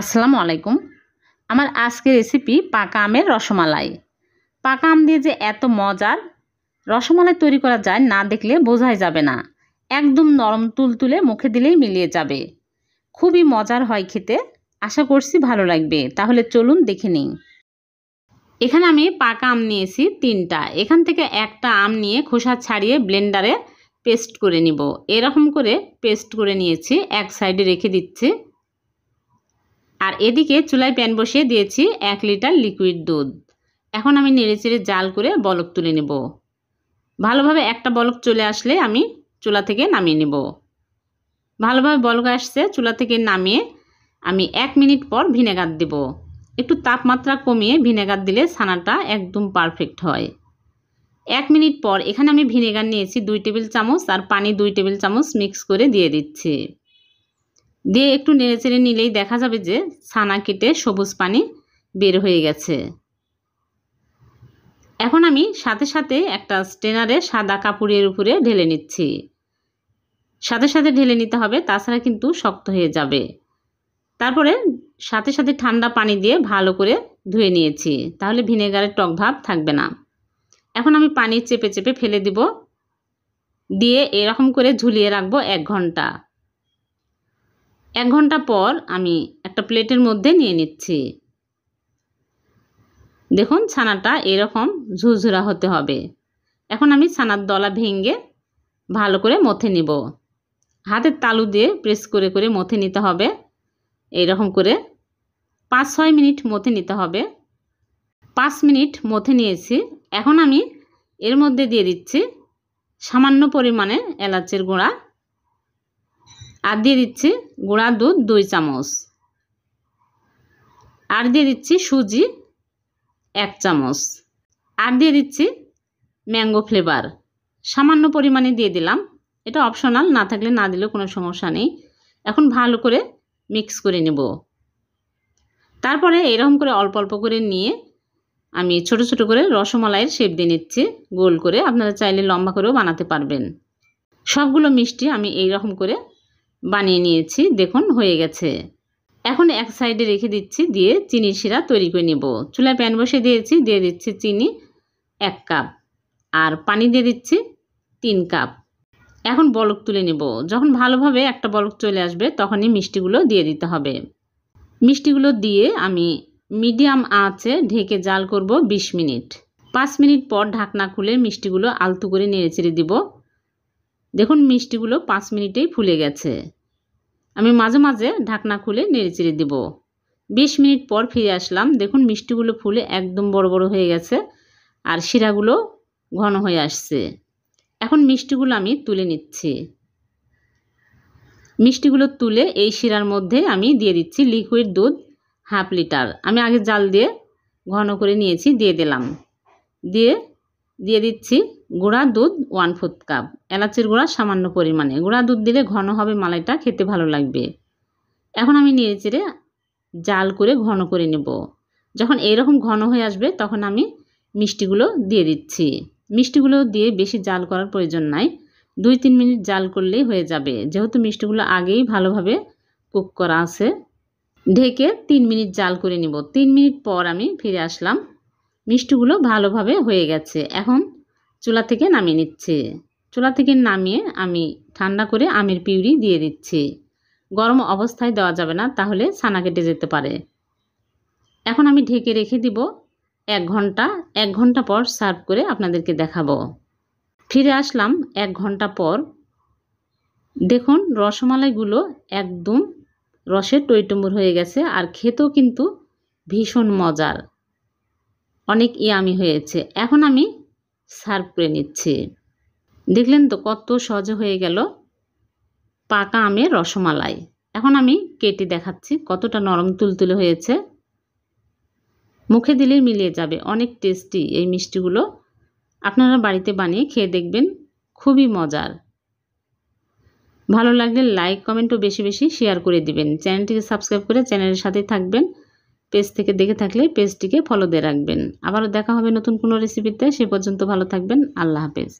আসসালামু আলাইকুম আমার আজকের রেসিপি পাকা আমের রসমালাই পাকা আম দিয়ে যে এত মজার রসমালাই তৈরি করা যায় না দেখলে বোঝাই যাবে না একদম নরম তুলতুলে মুখে দিলেই মিলিয়ে যাবে খুবই মজার হয় খেতে আশা করছি ভালো লাগবে তাহলে চলুন দেখে নিন এখানে আমি পাকা আম নিয়েছি তিনটা এখান থেকে একটা আম নিয়ে খোসা ছাড়িয়ে ব্লেন্ডারে পেস্ট করে নিব এরকম করে পেস্ট করে নিয়েছি এক সাইডে রেখে দিচ্ছি আর এদিকে চুলায় প্যান বসিয়ে দিয়েছি এক লিটার লিকুইড দুধ এখন আমি নেড়েচেড়ে জাল করে বলক তুলে নেব ভালোভাবে একটা বলক চলে আসলে আমি চুলা থেকে নামিয়ে নেব ভালোভাবে বলক আসছে চুলা থেকে নামিয়ে আমি এক মিনিট পর ভিনেগার দেব একটু তাপমাত্রা কমিয়ে ভিনেগার দিলে ছানাটা একদম পারফেক্ট হয় এক মিনিট পর এখানে আমি ভিনেগার নিয়েছি দুই টেবিল চামচ আর পানি দুই টেবিল চামচ মিক্স করে দিয়ে দিচ্ছি দিয়ে একটু নেড়ে চেড়ে নিলেই দেখা যাবে যে ছানা কেটে সবুজ পানি বের হয়ে গেছে এখন আমি সাথে সাথে একটা স্টেনারে সাদা কাপড়ের উপরে ঢেলে নিচ্ছি সাথে সাথে ঢেলে নিতে হবে তাছাড়া কিন্তু শক্ত হয়ে যাবে তারপরে সাথে সাথে ঠান্ডা পানি দিয়ে ভালো করে ধুয়ে নিয়েছি তাহলে ভিনেগারের টক ভাব থাকবে না এখন আমি পানি চেপে চেপে ফেলে দিব দিয়ে এরকম করে ঝুলিয়ে রাখবো এক ঘন্টা এক ঘন্টা পর আমি একটা প্লেটের মধ্যে নিয়ে নিচ্ছি দেখুন ছানাটা এরকম ঝুরঝুরা হতে হবে এখন আমি ছানার দলা ভেঙে ভালো করে মথে নিব হাতের তালু দিয়ে প্রেস করে করে মথে নিতে হবে এইরকম করে পাঁচ ছয় মিনিট মথে নিতে হবে পাঁচ মিনিট মথে নিয়েছি এখন আমি এর মধ্যে দিয়ে দিচ্ছি সামান্য পরিমাণে এলাচের গুঁড়া আর দিয়ে দিচ্ছি গুঁড়া দুধ দুই চামচ আর দিয়ে দিচ্ছি সুজি এক চামচ আর দিয়ে দিচ্ছি ম্যাঙ্গো ফ্লেভার সামান্য পরিমাণে দিয়ে দিলাম এটা অপশনাল না থাকলে না দিলেও কোনো সমস্যা নেই এখন ভালো করে মিক্স করে নেব তারপরে এরকম করে অল্প অল্প করে নিয়ে আমি ছোট ছোট করে রসমালাইয়ের শেপ দিয়ে নিচ্ছি গোল করে আপনারা চাইলে লম্বা করেও বানাতে পারবেন সবগুলো মিষ্টি আমি এই রকম করে বানিয়ে নিয়েছি দেখুন হয়ে গেছে এখন এক সাইডে রেখে দিচ্ছি দিয়ে চিনি শিরা তৈরি করে নেব চুলায় প্যান বসে দিয়েছি দিয়ে দিচ্ছি চিনি এক কাপ আর পানি দিয়ে দিচ্ছি তিন কাপ এখন বলক তুলে নেব যখন ভালোভাবে একটা বলক চলে আসবে তখনই মিষ্টিগুলো দিয়ে দিতে হবে মিষ্টিগুলো দিয়ে আমি মিডিয়াম আঁচে ঢেকে জাল করব ২০ মিনিট পাঁচ মিনিট পর ঢাকনা খুলে মিষ্টিগুলো আলতু করে নেড়ে চেড়ে দিব দেখুন মিষ্টিগুলো পাঁচ মিনিটেই ফুলে গেছে আমি মাঝে মাঝে ঢাকনা খুলে নেড়েচেড়ে দেব বিশ মিনিট পর ফিরে আসলাম দেখুন মিষ্টিগুলো ফুলে একদম বড় বড় হয়ে গেছে আর শিরাগুলো ঘন হয়ে আসছে এখন মিষ্টিগুলো আমি তুলে নিচ্ছি মিষ্টিগুলো তুলে এই শিরার মধ্যে আমি দিয়ে দিচ্ছি লিকুইড দুধ হাফ লিটার আমি আগে জাল দিয়ে ঘন করে নিয়েছি দিয়ে দিলাম দিয়ে দিয়ে দিচ্ছি গুঁড়া দুধ ওয়ান ফোর্থ কাপ এলাচির গুঁড়া সামান্য পরিমাণে গুঁড়া দুধ দিলে ঘন হবে মালাইটা খেতে ভালো লাগবে এখন আমি নিয়ে চেড়ে জাল করে ঘন করে নেব যখন এইরকম ঘন হয়ে আসবে তখন আমি মিষ্টিগুলো দিয়ে দিচ্ছি মিষ্টিগুলো দিয়ে বেশি জাল করার প্রয়োজন নাই দুই তিন মিনিট জাল করলেই হয়ে যাবে যেহেতু মিষ্টিগুলো আগেই ভালোভাবে কুক করা আছে ঢেকে তিন মিনিট জাল করে নিব তিন মিনিট পর আমি ফিরে আসলাম মিষ্টিগুলো ভালোভাবে হয়ে গেছে এখন চুলা থেকে নামিয়ে নিচ্ছে চুলা থেকে নামিয়ে আমি ঠান্ডা করে আমের পিউরি দিয়ে দিচ্ছি গরম অবস্থায় দেওয়া যাবে না তাহলে ছানা কেটে যেতে পারে এখন আমি ঢেকে রেখে দিব এক ঘন্টা এক ঘন্টা পর সার্ভ করে আপনাদেরকে দেখাবো ফিরে আসলাম এক ঘন্টা পর দেখুন রসমালাইগুলো একদম রসের টইটুম্বুর হয়ে গেছে আর খেতেও কিন্তু ভীষণ মজার অনেক ইয়ামি হয়েছে এখন আমি সার্ভ করে নিচ্ছি দেখলেন তো কত সহজ হয়ে গেল পাকা আমের রসমালাই এখন আমি কেটে দেখাচ্ছি কতটা নরম তুলতুলে হয়েছে মুখে দিলেই মিলিয়ে যাবে অনেক টেস্টি এই মিষ্টিগুলো আপনারা বাড়িতে বানিয়ে খেয়ে দেখবেন খুবই মজার ভালো লাগলে লাইক কমেন্টও বেশি বেশি শেয়ার করে দিবেন চ্যানেলটিকে সাবস্ক্রাইব করে চ্যানেলের সাথে থাকবেন পেজ থেকে দেখে থাকলে পেজটিকে ফলো দিয়ে রাখবেন আবারও দেখা হবে নতুন কোনো রেসিপিতে সে পর্যন্ত ভালো থাকবেন আল্লাহ হাফেজ